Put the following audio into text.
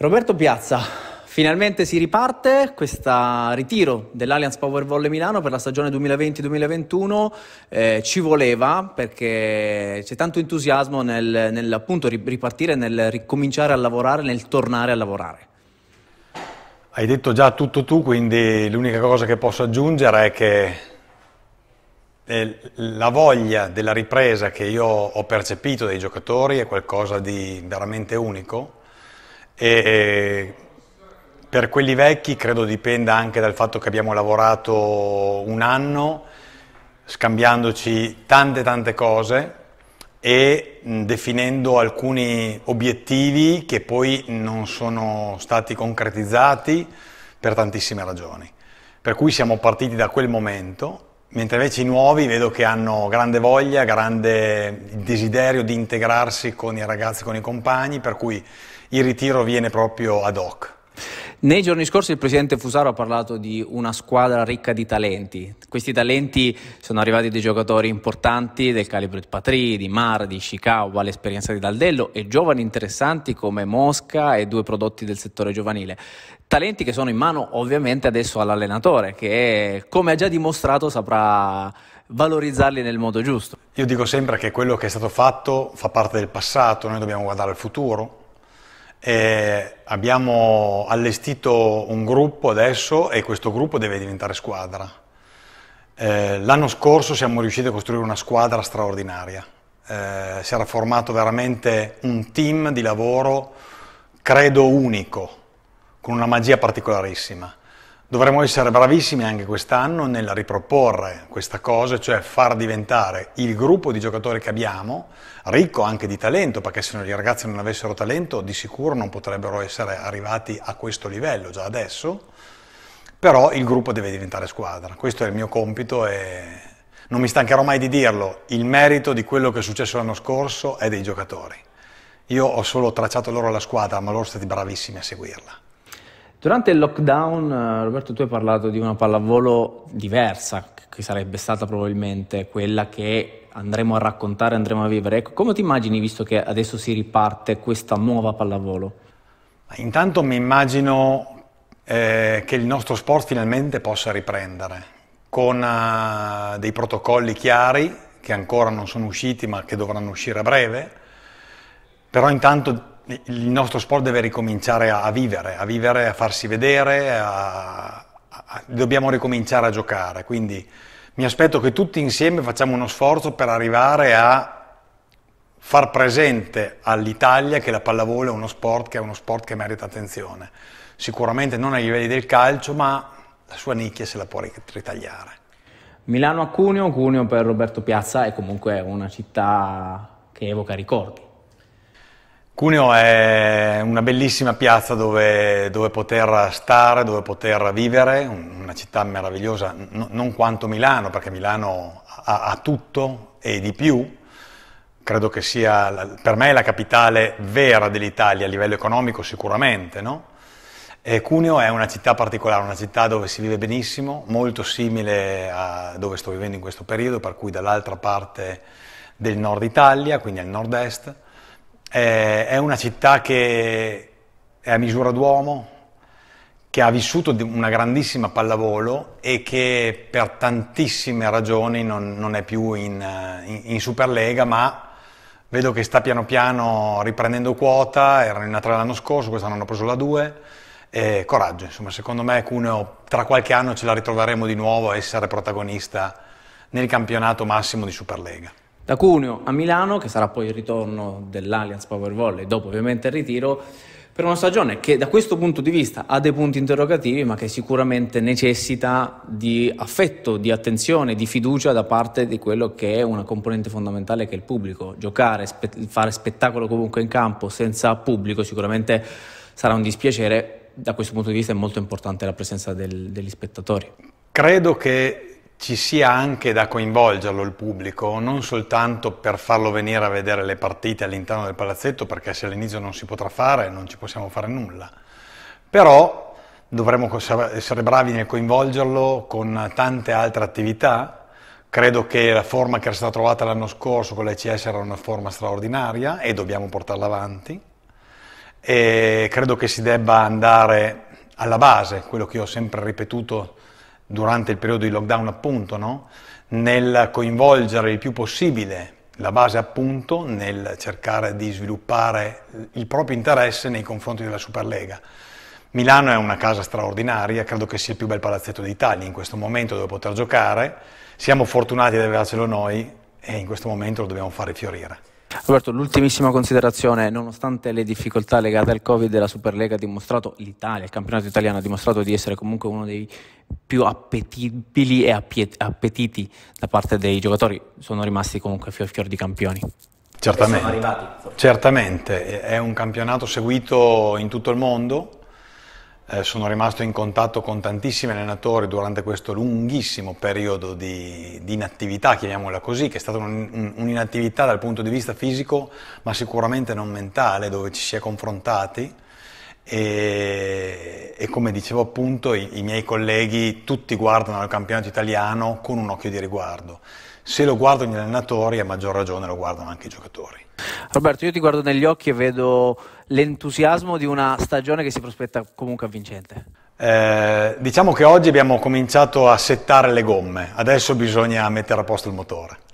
Roberto Piazza, finalmente si riparte questo ritiro dell'Allianz Power Volley Milano per la stagione 2020-2021, eh, ci voleva perché c'è tanto entusiasmo nel, nel appunto, ripartire, nel ricominciare a lavorare, nel tornare a lavorare. Hai detto già tutto tu, quindi l'unica cosa che posso aggiungere è che la voglia della ripresa che io ho percepito dai giocatori è qualcosa di veramente unico e per quelli vecchi credo dipenda anche dal fatto che abbiamo lavorato un anno scambiandoci tante tante cose e definendo alcuni obiettivi che poi non sono stati concretizzati per tantissime ragioni. Per cui siamo partiti da quel momento, mentre invece i nuovi vedo che hanno grande voglia, grande desiderio di integrarsi con i ragazzi, con i compagni, per cui il ritiro viene proprio ad hoc. Nei giorni scorsi il presidente Fusaro ha parlato di una squadra ricca di talenti. Questi talenti sono arrivati dei giocatori importanti del calibro di Patri, di Mar, di Chicago, all'esperienza di Daldello e giovani interessanti come Mosca e due prodotti del settore giovanile. Talenti che sono in mano ovviamente adesso all'allenatore che come ha già dimostrato saprà valorizzarli nel modo giusto. Io dico sempre che quello che è stato fatto fa parte del passato, noi dobbiamo guardare al futuro, e eh, abbiamo allestito un gruppo adesso e questo gruppo deve diventare squadra. Eh, l'anno scorso siamo riusciti a costruire una squadra straordinaria. Eh, si era formato veramente un team di lavoro, credo unico, con una magia particolarissima. Dovremmo essere bravissimi anche quest'anno nel riproporre questa cosa, cioè far diventare il gruppo di giocatori che abbiamo ricco anche di talento, perché se i ragazzi non avessero talento di sicuro non potrebbero essere arrivati a questo livello già adesso, però il gruppo deve diventare squadra. Questo è il mio compito e non mi stancherò mai di dirlo, il merito di quello che è successo l'anno scorso è dei giocatori. Io ho solo tracciato loro la squadra, ma loro sono stati bravissimi a seguirla. Durante il lockdown, eh, Roberto, tu hai parlato di una pallavolo diversa, che sarebbe stata probabilmente quella che andremo a raccontare, andremo a vivere. Ecco, come ti immagini, visto che adesso si riparte, questa nuova pallavolo? Intanto mi immagino eh, che il nostro sport finalmente possa riprendere, con uh, dei protocolli chiari, che ancora non sono usciti ma che dovranno uscire a breve, però intanto il nostro sport deve ricominciare a, a vivere, a vivere, a farsi vedere, a, a, dobbiamo ricominciare a giocare. Quindi mi aspetto che tutti insieme facciamo uno sforzo per arrivare a far presente all'Italia che la pallavolo è uno sport che, uno sport che merita attenzione. Sicuramente non ai livelli del calcio, ma la sua nicchia se la può ritagliare. Milano a Cuneo, Cuneo per Roberto Piazza è comunque una città che evoca ricordi Cuneo è una bellissima piazza dove, dove, poter stare, dove poter vivere, una città meravigliosa, no, non quanto Milano, perché Milano ha, ha, tutto e di più. Credo che sia per me la capitale vera dell'Italia a livello economico sicuramente, no? E Cuneo è una città particolare, una città dove si vive benissimo, molto simile a dove sto vivendo in questo periodo, per cui dall'altra parte del nord Italia, quindi al nord-est, eh, è una città che è a misura d'uomo, che ha vissuto una grandissima pallavolo e che per tantissime ragioni non, non è più in, in, in Superlega, ma vedo che sta piano piano riprendendo quota, erano in una 3 l'anno scorso, quest'anno hanno preso la 2, e coraggio, insomma secondo me Cuneo tra qualche anno ce la ritroveremo di nuovo a essere protagonista nel campionato massimo di Superlega. Da Cuneo a Milano, che sarà poi il ritorno dell'Allianz Power Volley, dopo ovviamente il ritiro, per una stagione che da questo punto di vista ha dei punti interrogativi, ma che sicuramente necessita di affetto, di attenzione, di fiducia da parte di quello che è una componente fondamentale che è il pubblico. Giocare, spe fare spettacolo comunque in campo senza pubblico sicuramente sarà un dispiacere, da questo punto di vista è molto importante la presenza del, degli spettatori. Credo che ci sia anche da coinvolgerlo il pubblico, non soltanto per farlo venire a vedere le partite all'interno del palazzetto, perché se all'inizio non si potrà fare, non ci possiamo fare nulla. Però dovremmo essere bravi nel coinvolgerlo con tante altre attività. Credo che la forma che era stata trovata l'anno scorso con l'ECS era una forma straordinaria e dobbiamo portarla avanti. E credo che si debba andare alla base, quello che io ho sempre ripetuto durante il periodo di lockdown appunto, no? nel coinvolgere il più possibile la base appunto nel cercare di sviluppare il proprio interesse nei confronti della Superlega. Milano è una casa straordinaria, credo che sia il più bel palazzetto d'Italia in questo momento dove poter giocare, siamo fortunati ad avercelo noi e in questo momento lo dobbiamo fare fiorire. Roberto, l'ultimissima considerazione, nonostante le difficoltà legate al Covid, la Superlega ha dimostrato, l'Italia, il campionato italiano ha dimostrato di essere comunque uno dei più appetibili e appetiti da parte dei giocatori, sono rimasti comunque fior fior di campioni. Certamente, certamente, è un campionato seguito in tutto il mondo, eh, sono rimasto in contatto con tantissimi allenatori durante questo lunghissimo periodo di, di inattività, chiamiamola così, che è stata un'inattività un, un dal punto di vista fisico, ma sicuramente non mentale, dove ci si è confrontati. E, e come dicevo appunto, i, i miei colleghi tutti guardano il campionato italiano con un occhio di riguardo. Se lo guardano gli allenatori, a maggior ragione lo guardano anche i giocatori. Roberto, io ti guardo negli occhi e vedo l'entusiasmo di una stagione che si prospetta comunque avvincente. Eh, diciamo che oggi abbiamo cominciato a settare le gomme, adesso bisogna mettere a posto il motore.